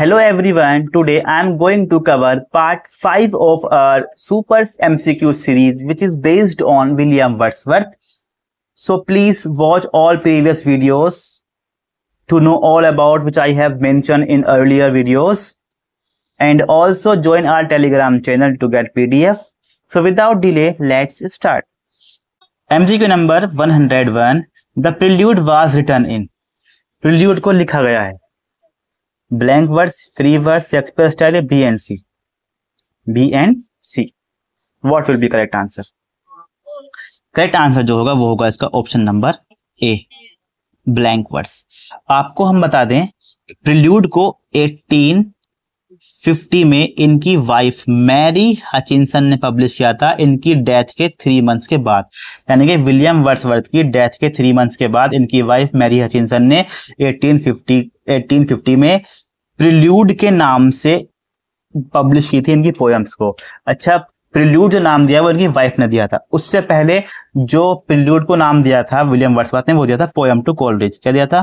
Hello everyone, today I am going to cover part 5 of our Supers MCQ series which is based on William Wordsworth. So please watch all previous videos to know all about which I have mentioned in earlier videos and also join our telegram channel to get PDF. So without delay, let's start. MCQ number 101, The Prelude was written in. Prelude को लिखा गया है blank words free words express style है B and C B and C what will be correct answer correct answer जो होगा वो होगा इसका option number A blank words आपको हम बता दें प्रिल्यूड को 1850 में इनकी वाइफ मैरी हचिनसन ने पब्लिश किया था इनकी डेथ के थ्री मंथ्स के बाद यानी कि विलियम वर्ड्सवर्थ की डेथ के थ्री मंथ्स के बाद इनकी वाइफ मैरी हचिनसन ने 1850 1850 में प्रिल्यूड के नाम से पब्लिश की थी इनकी पोएम्स को अच्छा प्रिल्यूड जो नाम दिया वो इनकी वाइफ ने दिया था उससे पहले जो प्रिल्यूड को नाम दिया था विलियम वर्ड्सवर्थ ने वो दिया था पोएम टू कोलरिज क्या दिया था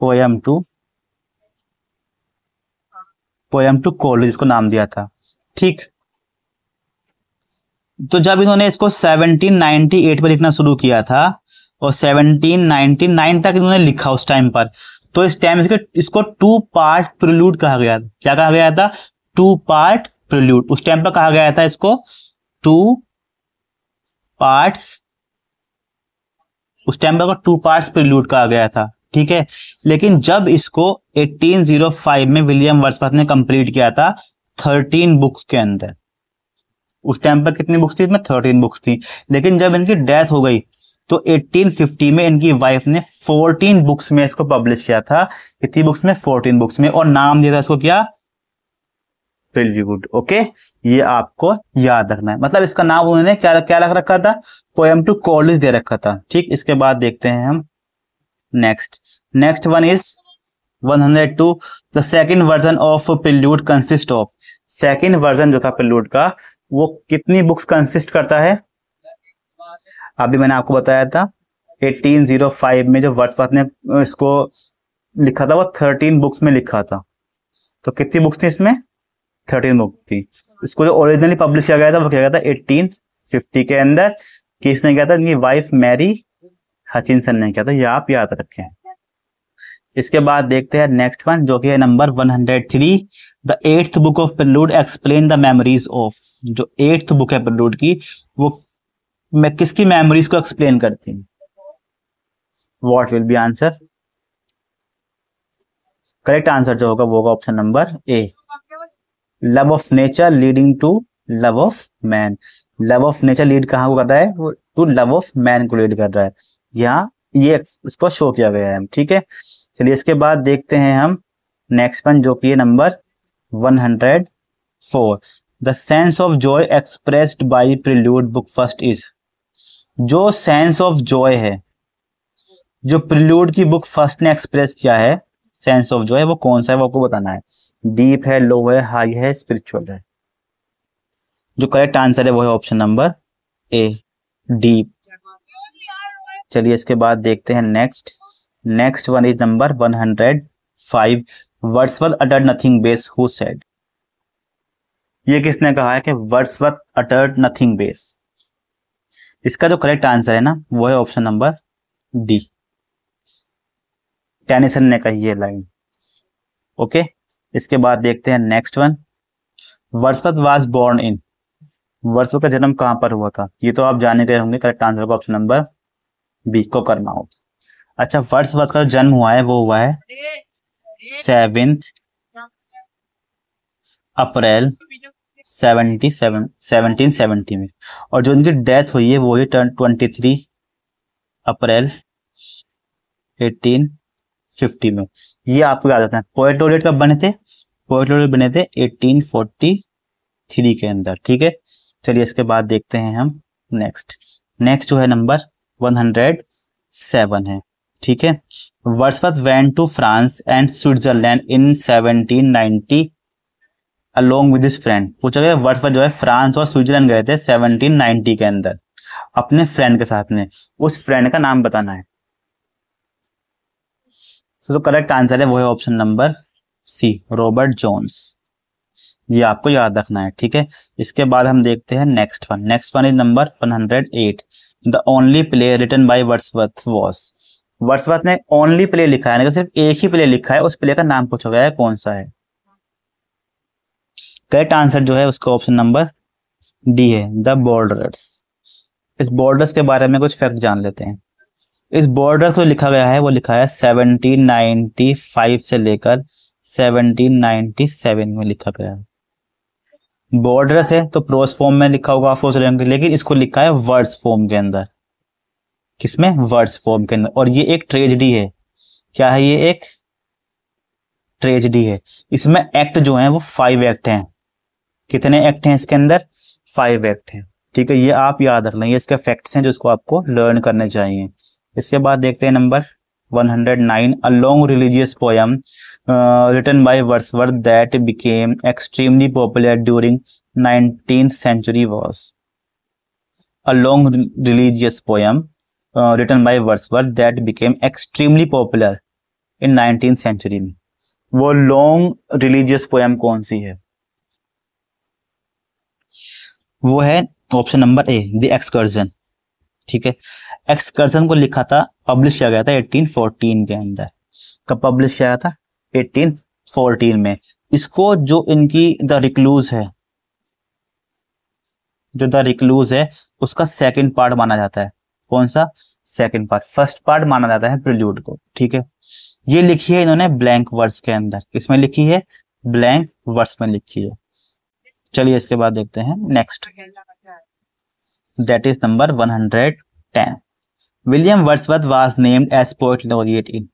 poem to poem to Coleridge को नाम दिया था ठीक तो जब इन्होंने इसको 1798 पर लिखना शुरू किया था और 1799 तक इन्होंने लिखा उस टाइम पर तो इस टाइम इसको इसको टू पार्ट प्रिल्यूड कहा गया था क्या कहा गया था टू पार्ट प्रिल्यूड उस टाइम पर कहा गया था इसको टू पार्ट्स उस टाइम पर टू पार्ट्स प्रिल्यूड कहा गया था ठीक है लेकिन जब इसको 1805 में विलियम वर्सपथ ने कंप्लीट किया था 13 बुक्स के अंदर उस टाइम पर कितनी बुक्स थी इसमें 13 बुक्स थी लेकिन जब इनकी डेथ हो गई तो 1850 में इनकी वाइफ ने 14 बुक्स में इसको पब्लिश किया था कितनी बुक्स में 14 बुक्स में और नाम दिया था इसको क्या प्रिल्यूड ओके ये आपको याद रखना है मतलब इसका नाम उन्होंने क्या क्या रख रखा था पोएम टू कॉलेज दे रखा था ठीक इसके बाद देखते हैं हम next next one is 102 the second version of prelude consist of second version जो था पिल्यूड का वो कितनी बुक्स कंसिस्ट करता है अभी मैंने आपको बताया था 1805 में जो वर्षपात ने इसको लिखा था वो 13 बुक्स में लिखा था तो कितनी बुक्स थी इसमें 13 बुक्स थी इसको जो ओरिजिनली पब्लिश किया गया था वो किया गया था 1850 के अंदर किसने किया था इनकी वाइफ मैरी हचिनसन ने किया था ये आप याद रखें इसके बाद देखते हैं नेक्स्ट वन जो कि है number 103 the eighth book of prelude explain the memories of जो एट्थ बुक है पिलूड की वो मैं किसकी मेमोरीज को एक्सप्लेन करती हूँ what will be answer correct answer जो होगा वो होगा option number A love of nature leading to love of man love of nature lead कहाँ को कर रहा है टू लव ऑफ मैन को लीड कर रहा है यहाँ ये इसको शो किया गया है ठीक है चलिए इसके बाद देखते हैं हम नेक्स्ट वन जो कि number four the sense of joy expressed by prelude book first is जो सेंस ऑफ जॉय है जो प्रिल्यूड की बुक फर्स्ट ने एक्सप्रेस किया है सेंस ऑफ जॉय वो कौन सा है वो आपको बताना है डीप है लो है हाई है स्पिरिचुअल है जो करेक्ट आंसर है वो है ऑप्शन नंबर ए डीप चलिए इसके बाद देखते हैं next next one is number one Wordsworth uttered nothing base who said ये किसने कहा है कि वर्थ अटर्ड नथिंग बेस इसका जो करेक्ट आंसर है ना वो है ऑप्शन नंबर डी टेनिसन ने कही है लाइन ओके इसके बाद देखते हैं next one Wordsworth was born in Wordsworth का जन्म कहां पर हुआ था ये तो आप जाने गए होंगे करेक्ट आंसर का ऑप्शन नंबर बी को करना हो अच्छा वर्षवत का जन्म हुआ है वो हुआ है सेवेंथ हाँ। April seventy seven seventeen seventy में और जो इनकी डेथ हुई है वो है twenty three April eighteen fifty में ये आपको याद आता है पोएट पोएटोरेट कब बने थे पोएट पोएटोरेट बने थे एटीन फोर्टी थ्री के अंदर ठीक है चलिए इसके बाद देखते हैं हम नेक्स्ट नेक्स्ट जो है नंबर वन हंड्रेड सेवन है ठीक है Wordsworth went to France and Switzerland in seventeen ninety along with friend पूछा गया वर्डवर्थ जो है फ्रांस और स्विट्जरलैंड गए थे 1790 के अंदर अपने फ्रेंड के साथ में उस फ्रेंड का नाम बताना है सो जो करेक्ट आंसर है वो है option number C Robert Jones ये आपको याद रखना है ठीक है इसके बाद हम देखते हैं next one next one is number one hundred eight the only play written by Wordsworth was Wordsworth ने ओनली प्ले लिखा है ना सिर्फ एक ही प्ले लिखा है उस प्ले का नाम पूछा गया है कौन सा है करेक्ट आंसर जो है उसका ऑप्शन नंबर डी है द बॉर्डर्स इस बॉर्डर्स के बारे में कुछ फैक्ट जान लेते हैं इस बॉर्डर को लिखा गया है वो लिखा है 1795 से लेकर 1797 में लिखा गया है बॉर्डर्स है तो प्रोस फॉर्म में लिखा होगा आप सोच रहे लेकिन इसको लिखा है वर्ड्स फॉर्म के अंदर किसमें वर्ड्स फॉर्म के अंदर और ये एक ट्रेजडी है क्या है ये एक ट्रेजडी है इसमें एक्ट जो है वो फाइव एक्ट हैं कितने एक्ट हैं इसके अंदर फाइव एक्ट हैं ठीक है ये आप याद रख लें ये इसके फैक्ट्स हैं जो इसको आपको लर्न करने चाहिए इसके बाद देखते हैं number 109 hundred nine a long religious poem written by Wordsworth that became extremely popular during nineteen century was a long religious poem written by Wordsworth that became extremely popular in nineteen century में वो long religious poem कौन सी है वो है option number A the excursion ठीक है excursion को लिखा था पब्लिश किया गया था 1814 के अंदर कब पब्लिश किया था 1814 में इसको जो इनकी द रिक्लूज है जो द रिक्लूज है उसका सेकंड पार्ट माना जाता है कौन सा सेकंड पार्ट फर्स्ट पार्ट माना जाता है प्रिल्यूड को ठीक है ये लिखी है इन्होंने ब्लैंक वर्ड्स के अंदर इसमें लिखी है ब्लैंक वर्ड्स में लिखी है चलिए इसके बाद देखते हैं next that is number one hundred ten William Wordsworth was named as poet laureate in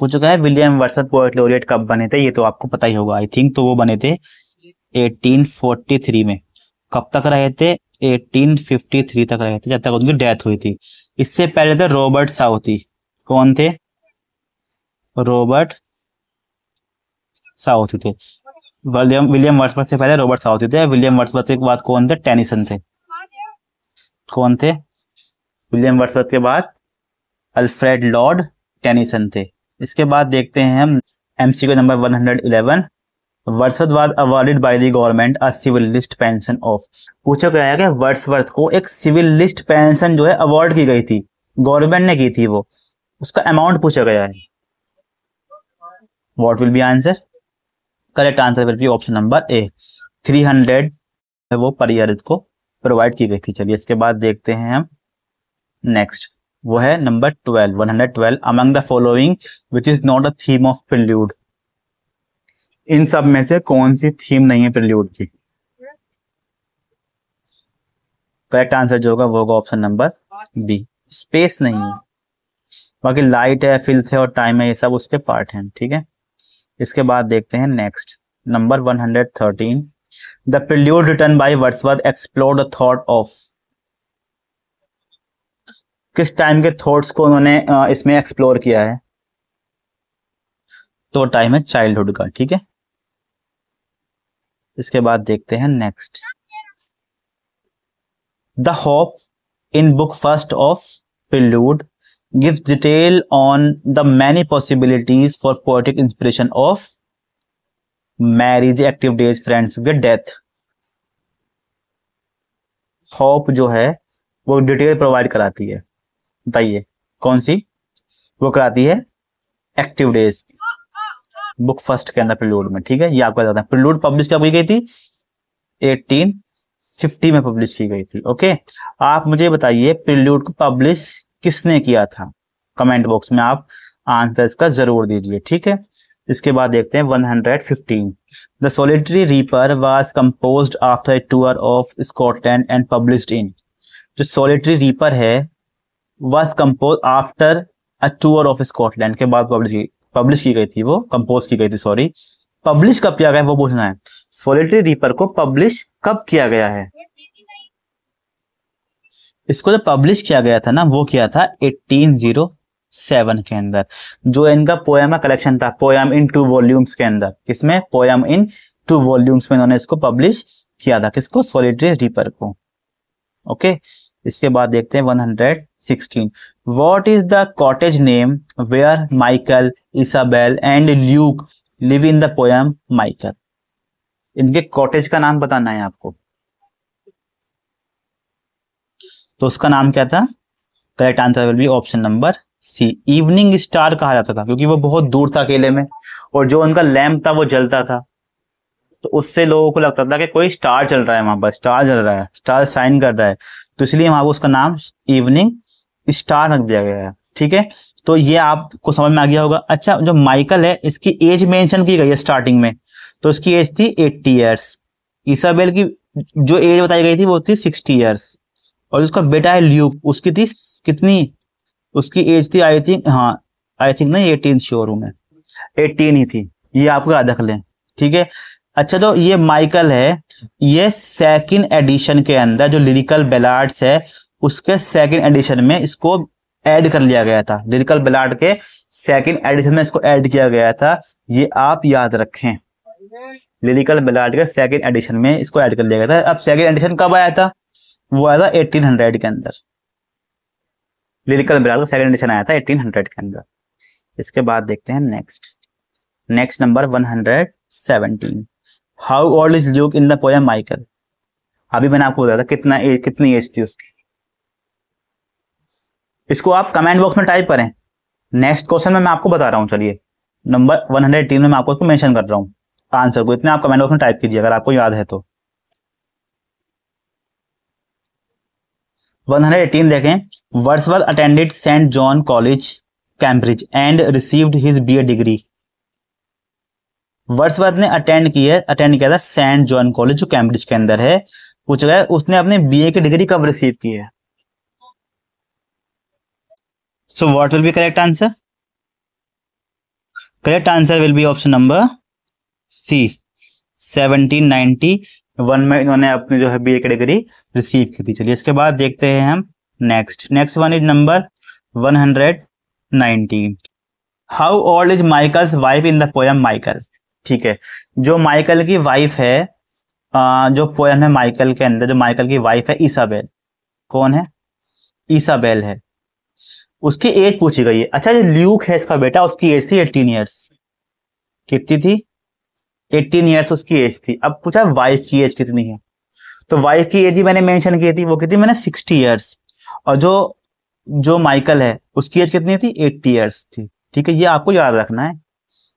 पूछ चुका है विलियम वर्सवत पोएट लोरियट कब बने थे ये तो आपको पता ही होगा आई थिंक तो वो बने थे 1843 में कब तक रहे थे 1853 तक रहे थे जब तक उनकी डेथ हुई थी इससे पहले थे रॉबर्ट साउथी कौन थे रॉबर्ट साउथी थे विलियम विलियम वर्ड्सवर्थ से पहले रॉबर्ट साउथी थे विलियम वर्ड्सवर्थ के बाद कौन थे टेनिसन थे कौन थे विलियम वर्ड्सवर्थ के बाद अल्फ्रेड लॉर्ड टेनिसन थे इसके बाद देखते हैं हम MCQ number 111 Wordsworth was awarded by the government a civil list pension of पूछा गया है कि वर्षवर्थ को एक सिविल लिस्ट पेंशन जो है अवार्ड की गई थी गवर्नमेंट ने की थी वो उसका अमाउंट पूछा गया है what will be answer correct answer will be option number A three hundred वो पर ईयर इसको प्रोवाइड की गई थी चलिए इसके बाद देखते हैं हम नेक्स्ट वो है number twelve one hundred twelve among the following which is not a theme of prelude इन सब में से कौन सी थीम नहीं है प्रिल्यूड की करेक्ट आंसर जो होगा वो होगा ऑप्शन नंबर बी स्पेस नहीं है बाकी लाइट है फिल्स है और टाइम है ये सब उसके पार्ट हैं ठीक है इसके बाद देखते हैं next number 113 the prelude written by Wordsworth explore the thought of किस टाइम के थॉट्स को उन्होंने इसमें एक्सप्लोर किया है तो टाइम है चाइल्डहुड का ठीक है इसके बाद देखते हैं next the hope in book first of prelude gives detail on the many possibilities for poetic inspiration of marriage, active days, friendship या death. होप जो है वो डिटेल प्रोवाइड कराती है बताइए कौन सी वो कराती है एक्टिव डेज की बुक फर्स्ट के अंदर प्रिलूड में ठीक है ये आपको बताता है प्रिलूड पब्लिश कब की गई थी 1850 में पब्लिश की गई थी ओके आप मुझे बताइए प्रिलूड को पब्लिश किसने किया था कमेंट बॉक्स में आप आंसर इसका जरूर दीजिए ठीक है इसके बाद देखते हैं 115 hundred fifteen the solitary reaper was compose after a tour of Scotland and publish in जो सोलिटरी रीपर है was compose after a tour of Scotland के बाद पब्लिश पब्लिश की गई थी वो कंपोज की गई थी सॉरी पब्लिश कब किया गया है वो पूछना है सोलिटरी रीपर को पब्लिश कब किया गया है इसको जो पब्लिश किया गया था ना वो किया था 1807 के अंदर जो इनका पोयमा कलेक्शन था पोयम इन टू वॉल्यूम्स के अंदर किसमें पोयम इन टू वॉल्यूम्स में इन्होंने इसको पब्लिश किया था किसको सोलिटरी रिपर को ओके इसके बाद देखते हैं 116 what is the cottage name where Michael Isabel and Luke live in the poem Michael इनके कॉटेज का नाम बताना है आपको तो उसका नाम क्या था correct answer will be option number C evening star कहा जाता था क्योंकि वो बहुत दूर था अकेले में और जो उनका लैम्प था वो जलता था तो उससे लोगों को लगता था कि कोई स्टार चल रहा है वहां पर स्टार जल रहा है स्टार शाइन कर रहा है तो इसलिए वहां पर उसका नाम इवनिंग स्टार रख दिया गया है ठीक है तो ये आपको समझ में आ गया होगा अच्छा जो माइकल है इसकी एज मेंशन की गई है स्टार्टिंग में तो इसकी एज थी एट्टी ईयर्स ईसाबेल की जो एज बताई गई थी वो थी सिक्सटी ईयर्स और जिसका बेटा है ल्यूक उसकी थी कितनी उसकी एज थी आई थिंक हाँ आई थिंक ना एटीन शोरूम है एटीन ही थी ये आपको याद रख लें ठीक है अच्छा जो तो ये माइकल है ये सेकंड एडिशन के अंदर जो लिरिकल बेलार्ड्स है उसके सेकंड एडिशन में इसको ऐड कर लिया गया था लिरिकल बेलार्ड के सेकंड एडिशन में इसको ऐड किया गया था ये आप याद रखें लिरिकल बेलार्ड के सेकंड एडिशन में इसको ऐड कर लिया गया था अब सेकंड एडिशन कब आया था वो आया था 1800 के अंदर लिरिकल बिलाल का सेकंड एडिशन आया था 1800 के अंदर इसके बाद देखते हैं next next number 117 hundred seventeen how old is Luke in the poem Michael अभी मैंने आपको बताया था कितना एज कितनी एज थी उसकी इसको आप कमेंट बॉक्स में टाइप करें नेक्स्ट क्वेश्चन में मैं आपको बता रहा हूँ चलिए नंबर 118 में मैं आपको इसको मेंशन कर रहा हूँ आंसर को इतने आप कमेंट बॉक्स में टाइप कीजिए अगर आपको याद है तो 118 देखें Wordsworth attended Saint John College Cambridge and received his B degree Wordsworth ने अटेंड किया अटेंड किया था सेंट जॉन कॉलेज जो कैम्ब्रिज के अंदर है पूछ गया उसने अपने बीए की डिग्री कब रिसीव की है so what will be correct answer correct answer will be option number C 1790 one में इन्होंने अपनी जो है बी कैटेगरी रिसीव की थी चलिए इसके बाद देखते हैं हम next next one is number one hundred nineteen how old is Michael's wife in the poem Michael ठीक है जो माइकल की वाइफ है जो पोएम है माइकल के अंदर जो माइकल की वाइफ है ईसाबेल कौन है ईसाबेल है उसकी एज पूछी गई है अच्छा जो ल्यूक है इसका बेटा उसकी एज थी एटीन ईयर्स कितनी थी एटीन ईयर्स उसकी एज थी अब पूछा वाइफ की एज कितनी है तो वाइफ की एज ही मैंने मेंशन की थी वो कितनी मैंने सिक्सटी ईयर्स और जो जो माइकल है उसकी एज कितनी थी एट्टी ईयर्स थी ठीक है ये आपको याद रखना है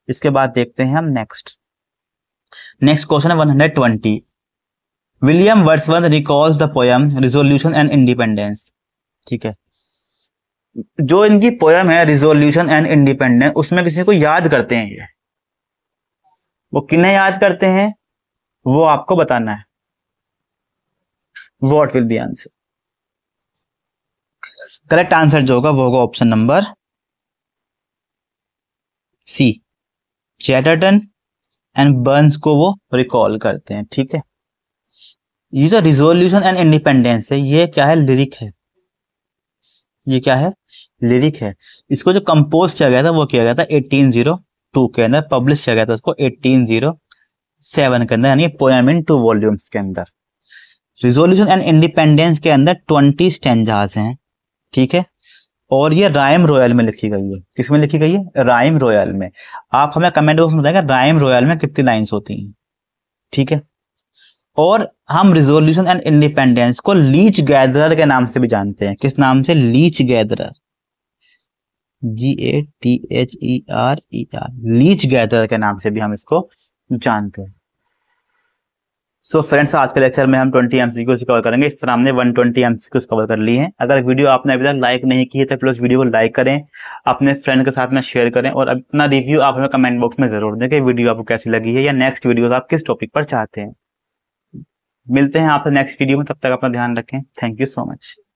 इसके बाद देखते हैं हम नेक्स्ट नेक्स्ट क्वेश्चन है one hundred twenty William Wordsworth recalls the poem resolution and independence ठीक है जो इनकी पोयम है रिजोल्यूशन एंड इंडिपेंडेंस उसमें किसी को याद करते हैं ये वो किन्हें याद करते हैं वो आपको बताना है what will be answer correct answer जो होगा वो होगा option number C Chatterton and Burns को वो रिकॉल करते हैं ठीक है ये जो रिजोल्यूशन एंड इंडिपेंडेंस है ये क्या है लिरिक है ये क्या है लिरिक है इसको जो कंपोज किया गया था वो किया गया था एटीन जीरो टू के अंदर पब्लिश किया गया था उसको एटीन जीरो सेवन के अंदर यानी पोएम इन टू वॉल्यूम्स के अंदर रिजोल्यूशन एंड इंडिपेंडेंस के अंदर ट्वेंटी स्टेंजाज हैं ठीक है और ये राइम रॉयल में लिखी गई है किस में लिखी गई है राइम रॉयल में आप हमें कमेंट बॉक्स में बताएंगे राइम रॉयल में कितनी लाइंस होती हैं ठीक है और हम रिजोल्यूशन एंड इंडिपेंडेंस को लीच गैदर के नाम से भी जानते हैं किस नाम से leech gather G A T H E R E R leech gather के नाम से भी हम इसको जानते हैं सो so फ्रेंड्स आज के लेक्चर में हम 20 एमसीक्यूज कवर करेंगे इस तरह हमने 120 ट्वेंटी एम कवर कर ली है अगर वीडियो आपने अभी तक लाइक नहीं की है तो प्लस वीडियो को लाइक करें अपने फ्रेंड के साथ में शेयर करें और अपना रिव्यू आप हमें कमेंट बॉक्स में जरूर दें कि वीडियो आपको कैसी लगी है या नेक्स्ट वीडियो आप किस टॉपिक पर चाहते हैं मिलते हैं आपसे नेक्स्ट वीडियो में तब तक अपना ध्यान रखें थैंक यू सो मच